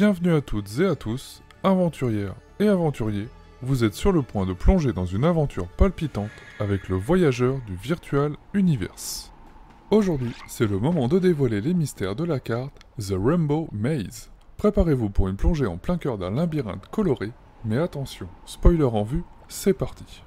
Bienvenue à toutes et à tous, aventurières et aventuriers, vous êtes sur le point de plonger dans une aventure palpitante avec le voyageur du Virtual Universe. Aujourd'hui, c'est le moment de dévoiler les mystères de la carte The Rainbow Maze. Préparez-vous pour une plongée en plein cœur d'un labyrinthe coloré, mais attention, spoiler en vue, c'est parti.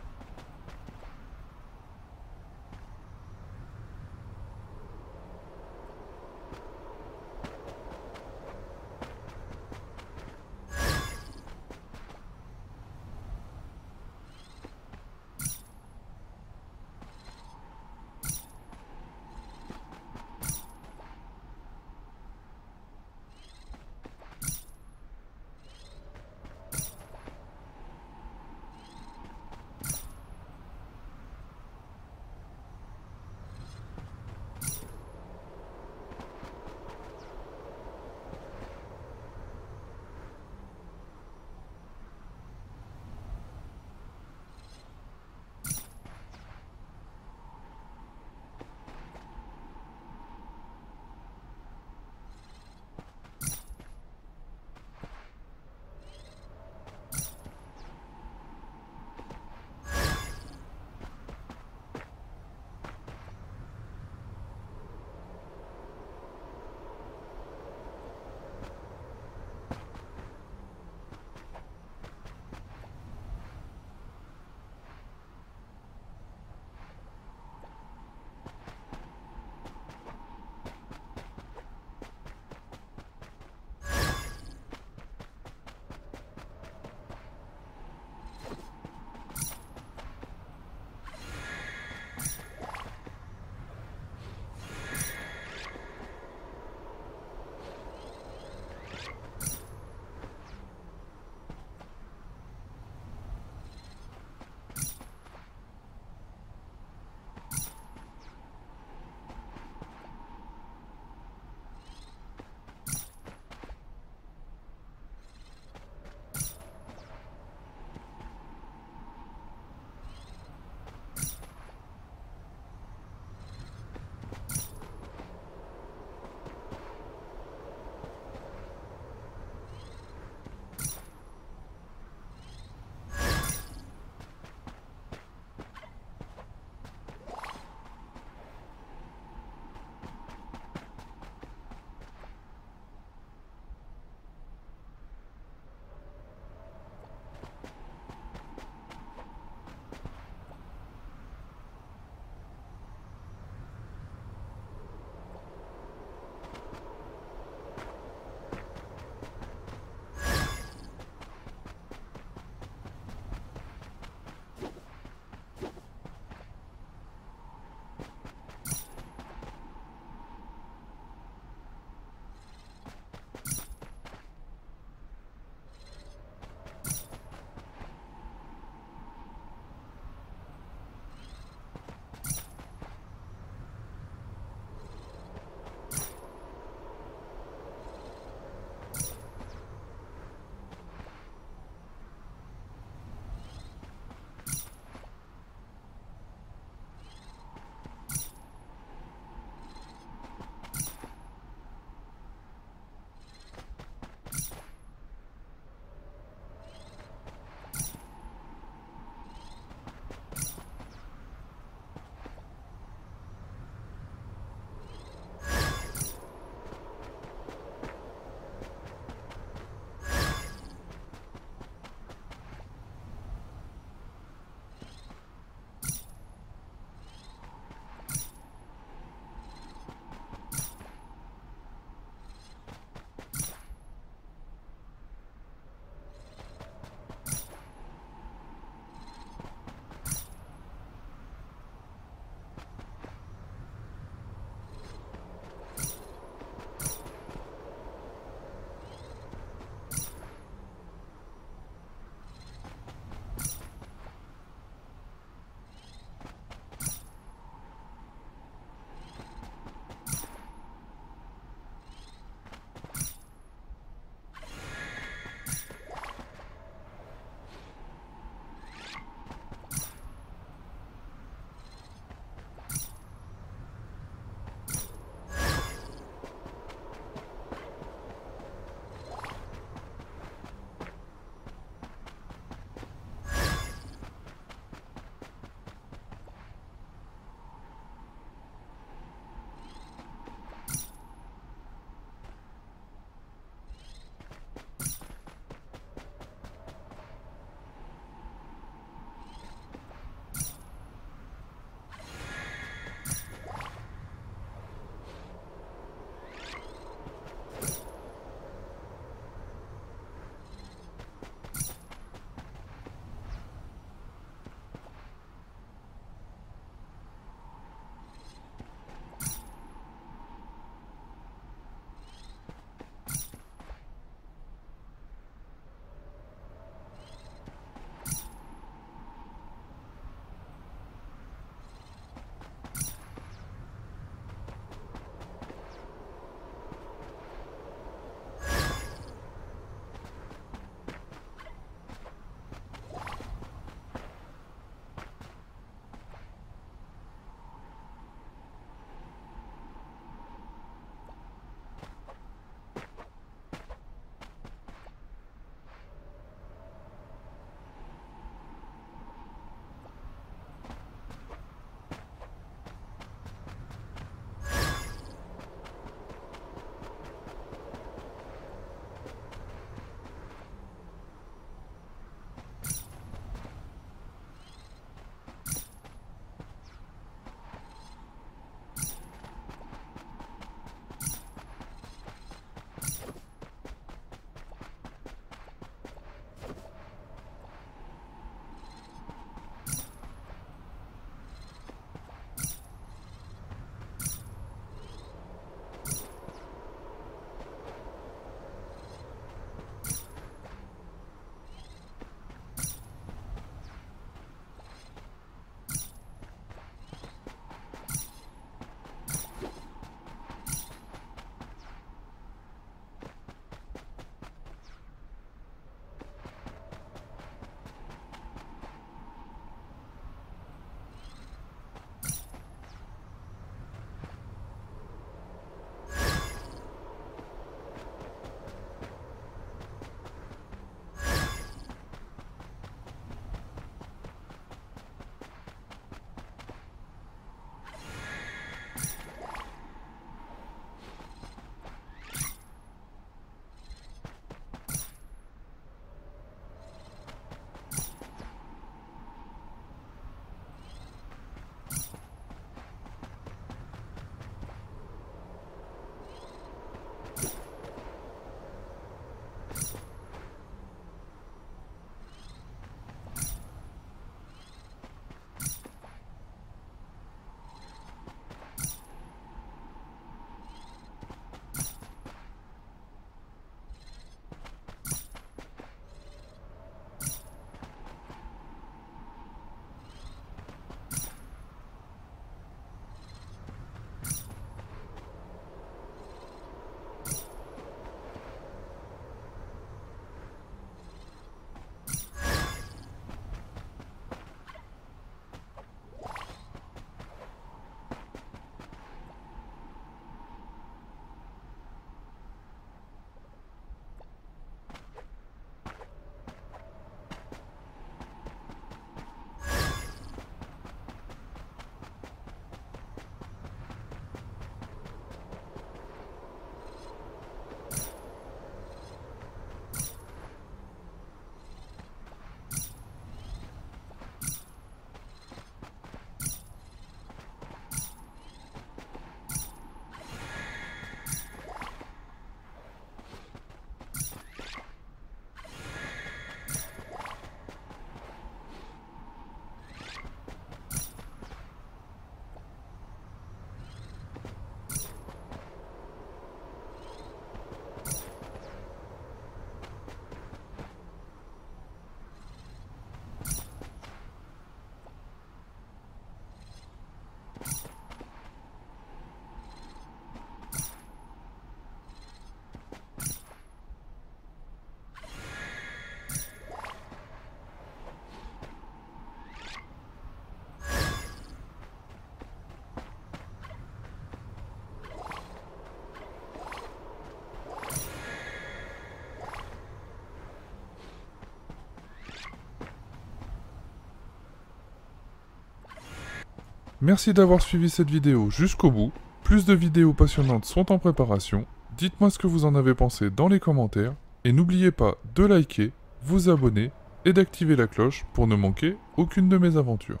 Merci d'avoir suivi cette vidéo jusqu'au bout. Plus de vidéos passionnantes sont en préparation. Dites-moi ce que vous en avez pensé dans les commentaires. Et n'oubliez pas de liker, vous abonner et d'activer la cloche pour ne manquer aucune de mes aventures.